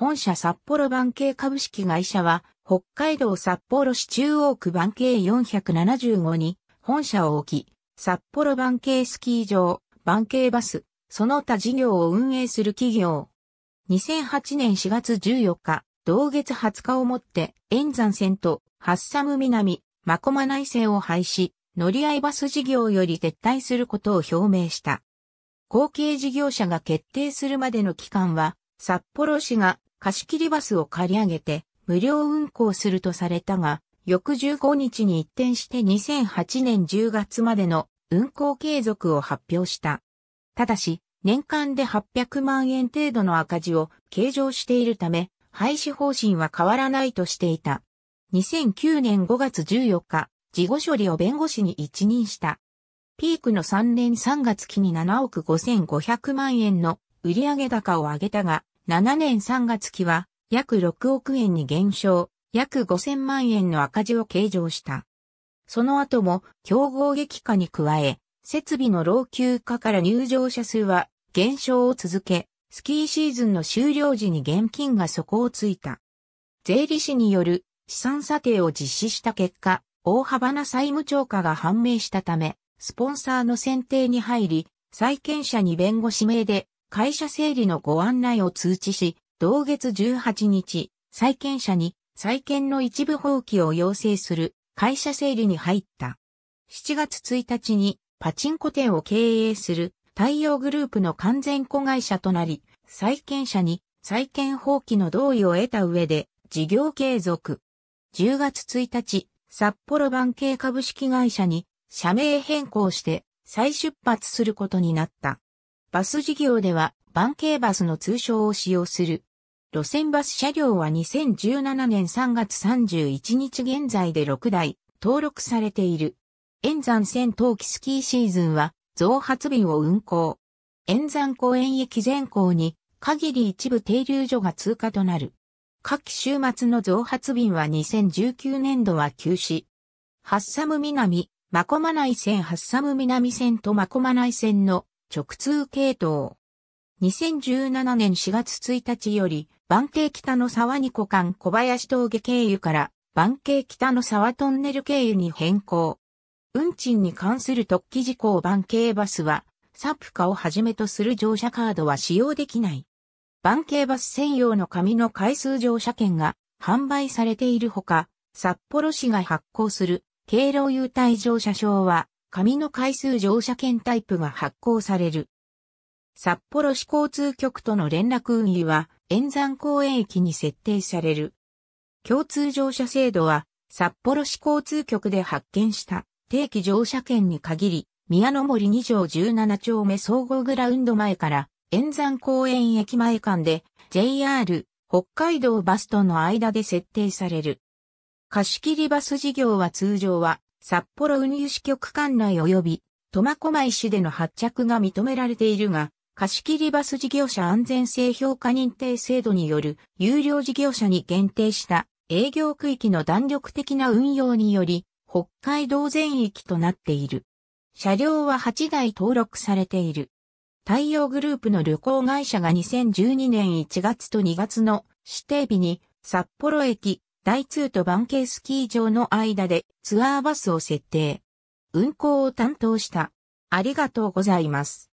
本社札幌番系株式会社は、北海道札幌市中央区番系475に本社を置き、札幌番系スキー場、番系バス、その他事業を運営する企業。2008年4月14日、同月20日をもって、円山線と、ハッサム南、マコマ内線を廃止、乗り合いバス事業より撤退することを表明した。後継事業者が決定するまでの期間は、札幌市が貸し切りバスを借り上げて無料運行するとされたが、翌15日に一転して2008年10月までの運行継続を発表した。ただし、年間で800万円程度の赤字を計上しているため、廃止方針は変わらないとしていた。2009年5月14日、事後処理を弁護士に一任した。ピークの3年3月期に7億5500万円の売上高を上げたが、7年3月期は約6億円に減少、約5000万円の赤字を計上した。その後も競合激化に加え、設備の老朽化から入場者数は減少を続け、スキーシーズンの終了時に現金が底をついた。税理士による資産査定を実施した結果、大幅な債務超過が判明したため、スポンサーの選定に入り、債権者に弁護士名で会社整理のご案内を通知し、同月18日、債権者に債権の一部放棄を要請する会社整理に入った。7月1日にパチンコ店を経営する太陽グループの完全子会社となり、債権者に債権放棄の同意を得た上で事業継続。10月1日、札幌版系株式会社に社名変更して再出発することになった。バス事業では、バンケーバスの通称を使用する。路線バス車両は2017年3月31日現在で6台登録されている。円山線冬季スキーシーズンは増発便を運行。円山公園駅前後に限り一部停留所が通過となる。各週末の増発便は2019年度は休止。ハッサム南、マコマナイ線ハッサム南線とマコマナイ線の直通系統。2017年4月1日より、番系北の沢二湖間小林峠経由から番系北の沢トンネル経由に変更。運賃に関する特記事項番系バスは、サプカをはじめとする乗車カードは使用できない。番系バス専用の紙の回数乗車券が販売されているほか、札幌市が発行する、経路優待乗車証は、紙の回数乗車券タイプが発行される。札幌市交通局との連絡運輸は、円山公園駅に設定される。共通乗車制度は、札幌市交通局で発見した定期乗車券に限り、宮の森2条17丁目総合グラウンド前から、円山公園駅前間で、JR、北海道バスとの間で設定される。貸し切りバス事業は通常は札幌運輸支局管内及び、苫小牧市での発着が認められているが、貸切バス事業者安全性評価認定制度による有料事業者に限定した営業区域の弾力的な運用により、北海道全域となっている。車両は8台登録されている。太陽グループの旅行会社が2012年1月と2月の指定日に札幌駅、大通とケースキー場の間でツアーバスを設定。運行を担当した。ありがとうございます。